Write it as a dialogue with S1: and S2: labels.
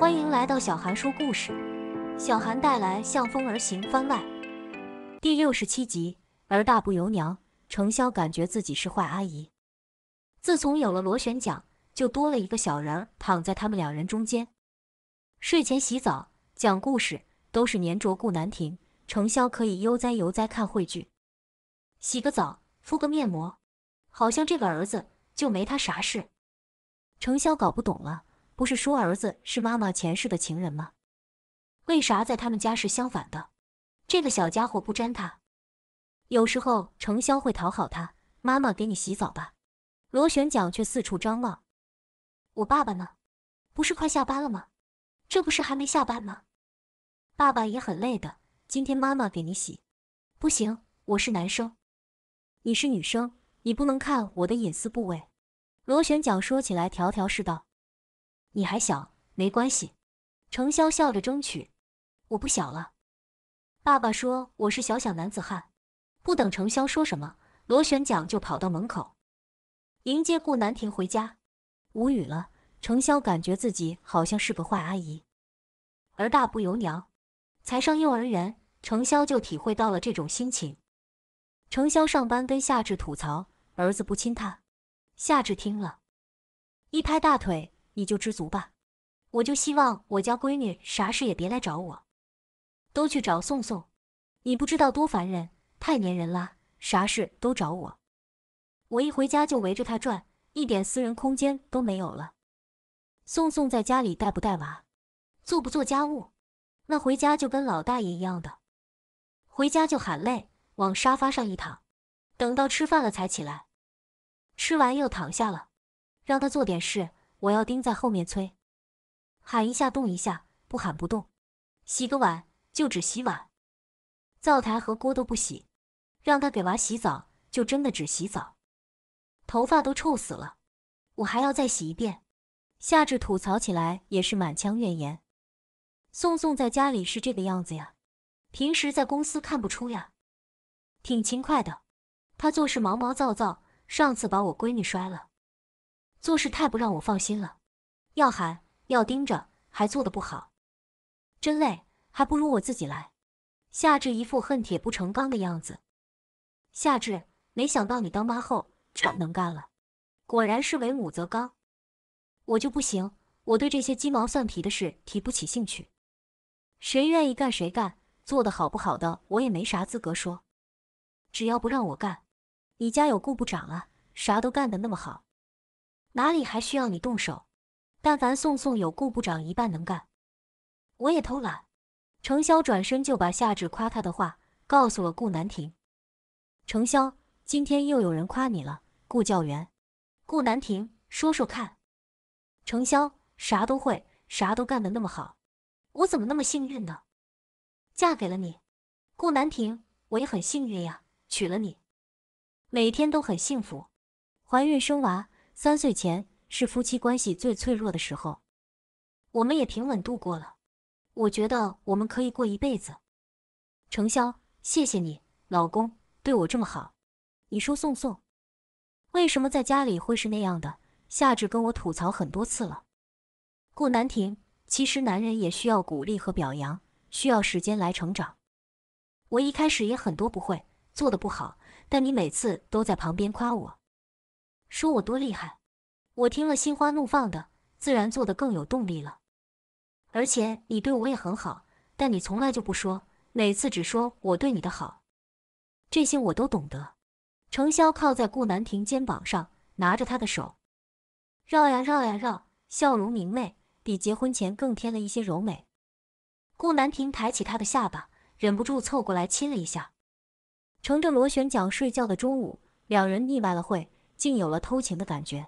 S1: 欢迎来到小韩说故事，小韩带来《向风而行》番外第六十七集。儿大不由娘，程潇感觉自己是坏阿姨。自从有了螺旋桨，就多了一个小人儿躺在他们两人中间。睡前洗澡、讲故事都是黏着顾南亭，程潇可以悠哉悠哉看会剧，洗个澡、敷个面膜，好像这个儿子就没他啥事。程潇搞不懂了。不是说儿子是妈妈前世的情人吗？为啥在他们家是相反的？这个小家伙不沾他。有时候程潇会讨好他，妈妈给你洗澡吧。螺旋桨却四处张望。我爸爸呢？不是快下班了吗？这不是还没下班吗？爸爸也很累的。今天妈妈给你洗。不行，我是男生，你是女生，你不能看我的隐私部位。螺旋桨说起来条条是道。你还小，没关系。程潇笑着争取，我不小了。爸爸说我是小小男子汉。不等程潇说什么，螺旋桨就跑到门口迎接顾南亭回家。无语了，程潇感觉自己好像是个坏阿姨。而大不由娘才上幼儿园，程潇就体会到了这种心情。程潇上班跟夏至吐槽儿子不亲她，夏至听了一拍大腿。你就知足吧，我就希望我家闺女啥事也别来找我，都去找宋宋。你不知道多烦人，太粘人了，啥事都找我。我一回家就围着她转，一点私人空间都没有了。宋宋在家里带不带娃，做不做家务，那回家就跟老大爷一样的，回家就喊累，往沙发上一躺，等到吃饭了才起来，吃完又躺下了，让他做点事。我要盯在后面催，喊一下动一下，不喊不动。洗个碗就只洗碗，灶台和锅都不洗。让他给娃洗澡，就真的只洗澡，头发都臭死了，我还要再洗一遍。夏至吐槽起来也是满腔怨言。宋宋在家里是这个样子呀，平时在公司看不出呀，挺勤快的。他做事毛毛躁躁，上次把我闺女摔了。做事太不让我放心了，要喊要盯着，还做得不好，真累，还不如我自己来。夏至一副恨铁不成钢的样子。夏至，没想到你当妈后全能干了，果然是为母则刚。我就不行，我对这些鸡毛蒜皮的事提不起兴趣。谁愿意干谁干，做得好不好的我也没啥资格说。只要不让我干，你家有顾部长啊，啥都干得那么好。哪里还需要你动手？但凡宋宋有顾部长一半能干，我也偷懒。程潇转身就把夏至夸他的话告诉了顾南亭。程潇，今天又有人夸你了，顾教员。顾南亭，说说看。程潇啥都会，啥都干得那么好，我怎么那么幸运呢？嫁给了你，顾南亭，我也很幸运呀，娶了你，每天都很幸福，怀孕生娃。三岁前是夫妻关系最脆弱的时候，我们也平稳度过了。我觉得我们可以过一辈子。程潇，谢谢你，老公对我这么好。你说，宋宋为什么在家里会是那样的？夏至跟我吐槽很多次了。顾南亭，其实男人也需要鼓励和表扬，需要时间来成长。我一开始也很多不会，做的不好，但你每次都在旁边夸我。说我多厉害，我听了心花怒放的，自然做得更有动力了。而且你对我也很好，但你从来就不说，每次只说我对你的好，这些我都懂得。程潇靠在顾南亭肩膀上，拿着他的手绕呀绕呀绕，笑容明媚，比结婚前更添了一些柔美。顾南亭抬起他的下巴，忍不住凑过来亲了一下。乘着螺旋桨睡觉的中午，两人腻歪了会。竟有了偷情的感觉。